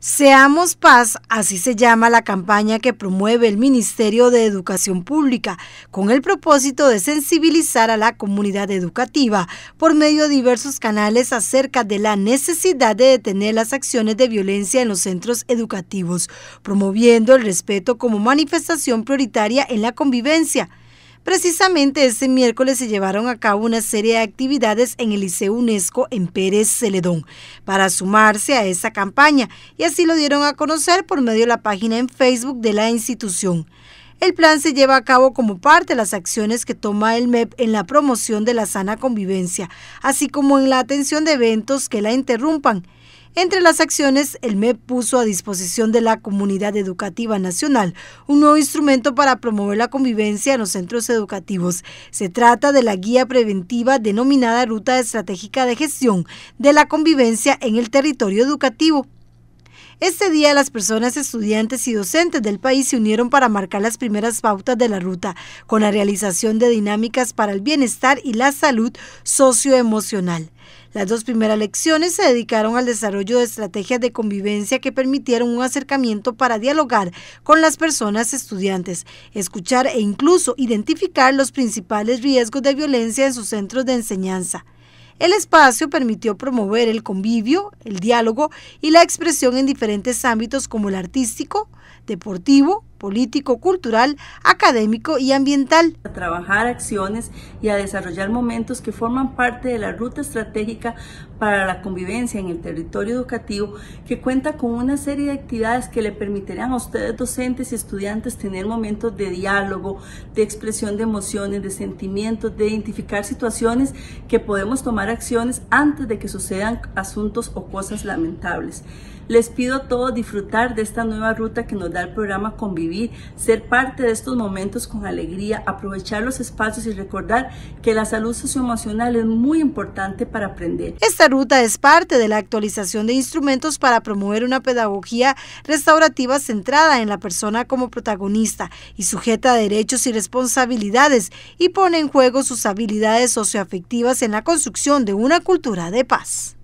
Seamos Paz, así se llama la campaña que promueve el Ministerio de Educación Pública, con el propósito de sensibilizar a la comunidad educativa por medio de diversos canales acerca de la necesidad de detener las acciones de violencia en los centros educativos, promoviendo el respeto como manifestación prioritaria en la convivencia Precisamente este miércoles se llevaron a cabo una serie de actividades en el Liceo UNESCO en Pérez Celedón para sumarse a esa campaña y así lo dieron a conocer por medio de la página en Facebook de la institución. El plan se lleva a cabo como parte de las acciones que toma el MEP en la promoción de la sana convivencia, así como en la atención de eventos que la interrumpan entre las acciones, el MEP puso a disposición de la comunidad educativa nacional un nuevo instrumento para promover la convivencia en los centros educativos. Se trata de la guía preventiva denominada Ruta Estratégica de Gestión de la Convivencia en el Territorio Educativo. Este día las personas estudiantes y docentes del país se unieron para marcar las primeras pautas de la ruta, con la realización de dinámicas para el bienestar y la salud socioemocional. Las dos primeras lecciones se dedicaron al desarrollo de estrategias de convivencia que permitieron un acercamiento para dialogar con las personas estudiantes, escuchar e incluso identificar los principales riesgos de violencia en sus centros de enseñanza. El espacio permitió promover el convivio, el diálogo y la expresión en diferentes ámbitos como el artístico, deportivo, político, cultural, académico y ambiental. A trabajar acciones y a desarrollar momentos que forman parte de la ruta estratégica para la convivencia en el territorio educativo que cuenta con una serie de actividades que le permitirán a ustedes docentes y estudiantes tener momentos de diálogo, de expresión de emociones, de sentimientos, de identificar situaciones que podemos tomar acciones antes de que sucedan asuntos o cosas lamentables. Les pido a todos disfrutar de esta nueva ruta que nos da el programa Convivir ser parte de estos momentos con alegría, aprovechar los espacios y recordar que la salud socioemocional es muy importante para aprender. Esta ruta es parte de la actualización de instrumentos para promover una pedagogía restaurativa centrada en la persona como protagonista y sujeta a derechos y responsabilidades y pone en juego sus habilidades socioafectivas en la construcción de una cultura de paz.